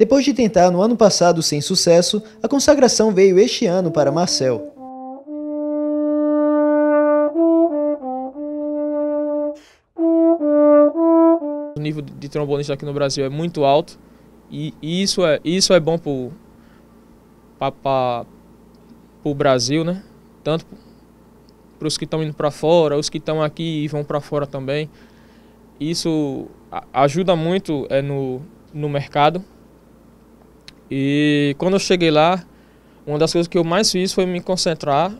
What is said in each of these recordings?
Depois de tentar no ano passado sem sucesso, a consagração veio este ano para Marcel. O nível de trombonista aqui no Brasil é muito alto e isso é, isso é bom para o Brasil, né? Tanto para os que estão indo para fora, os que estão aqui e vão para fora também. Isso ajuda muito é, no, no mercado. E quando eu cheguei lá, uma das coisas que eu mais fiz foi me concentrar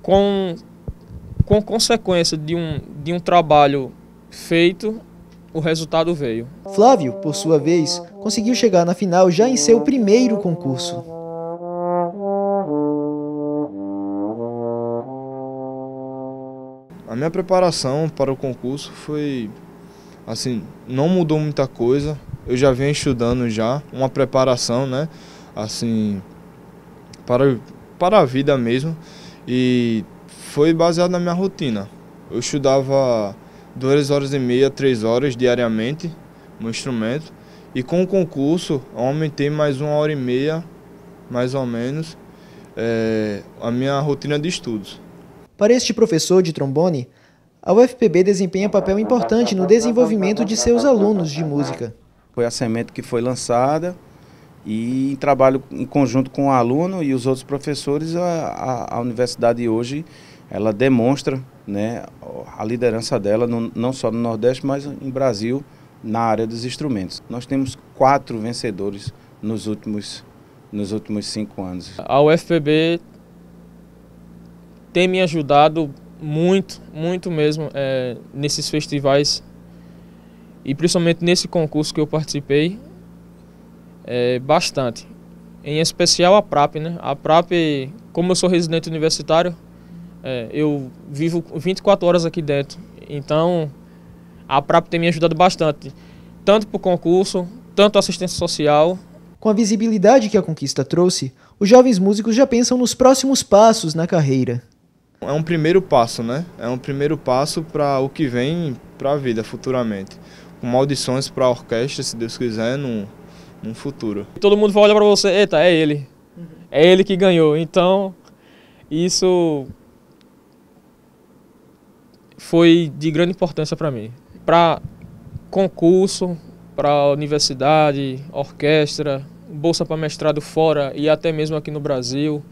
com, com consequência de um, de um trabalho feito, o resultado veio. Flávio, por sua vez, conseguiu chegar na final já em seu primeiro concurso. A minha preparação para o concurso foi assim, não mudou muita coisa, eu já venho estudando já uma preparação, né? Assim, para, para a vida mesmo. E foi baseado na minha rotina. Eu estudava duas horas e meia, três horas diariamente, no instrumento. E com o concurso, aumentei mais uma hora e meia, mais ou menos, é, a minha rotina de estudos. Para este professor de trombone, a UFPB desempenha papel importante no desenvolvimento de seus alunos de música. Foi a semente que foi lançada e em trabalho em conjunto com o aluno e os outros professores, a, a, a universidade hoje ela demonstra né, a liderança dela, no, não só no Nordeste, mas em Brasil, na área dos instrumentos. Nós temos quatro vencedores nos últimos, nos últimos cinco anos. A UFPB tem me ajudado muito, muito mesmo é, nesses festivais e principalmente nesse concurso que eu participei, é, bastante. Em especial a PRAP, né? A PRAP, como eu sou residente universitário, é, eu vivo 24 horas aqui dentro. Então, a PRAP tem me ajudado bastante, tanto para o concurso, tanto assistência social. Com a visibilidade que a conquista trouxe, os jovens músicos já pensam nos próximos passos na carreira. É um primeiro passo, né? É um primeiro passo para o que vem para a vida futuramente com maldições para a orquestra, se Deus quiser, no no futuro. Todo mundo vai olhar para você, eita, é ele. É ele que ganhou. Então, isso foi de grande importância para mim. Para concurso, para universidade, orquestra, bolsa para mestrado fora e até mesmo aqui no Brasil.